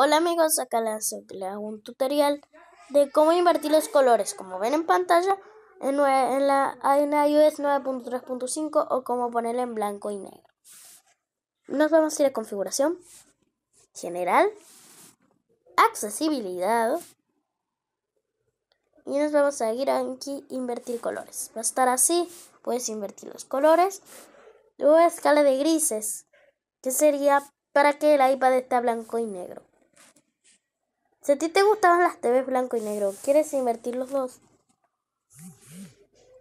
Hola amigos, acá les hago un tutorial de cómo invertir los colores, como ven en pantalla, en, la, iOS 9.3.5 o cómo ponerle en blanco y negro. Nos vamos a ir a configuración, general, accesibilidad y nos vamos a ir aquí invertir colores. Va a estar así, puedes invertir los colores. Luego escala de grises, que sería para que el iPad esté blanco y negro. Si a ti te gustaban las TVs blanco y negro, ¿quieres invertir los dos?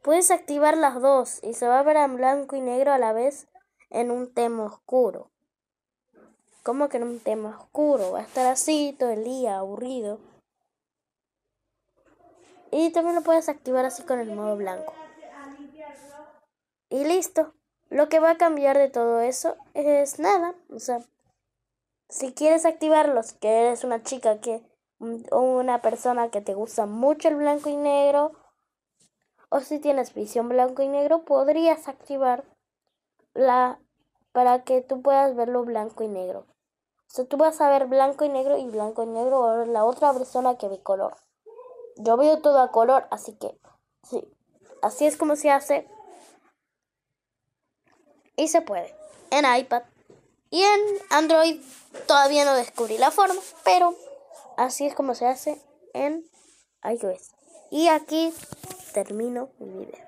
Puedes activar las dos y se va a ver en blanco y negro a la vez en un tema oscuro. ¿Cómo que en un tema oscuro? Va a estar así todo el día, aburrido. Y también lo puedes activar así con el modo blanco. Y listo. Lo que va a cambiar de todo eso es nada. O sea, si quieres activarlos, que eres una chica que mm, o una persona que te gusta mucho el blanco y negro, o si tienes visión blanco y negro, podrías activar la para que tú puedas verlo blanco y negro. O sea, tú vas a ver blanco y negro y blanco y negro o la otra persona que ve color. Yo veo todo a color, así que sí, así es como se hace. Y se puede en iPad. Y en Android todavía no descubrí la forma, pero así es como se hace en iOS. Y aquí termino mi video.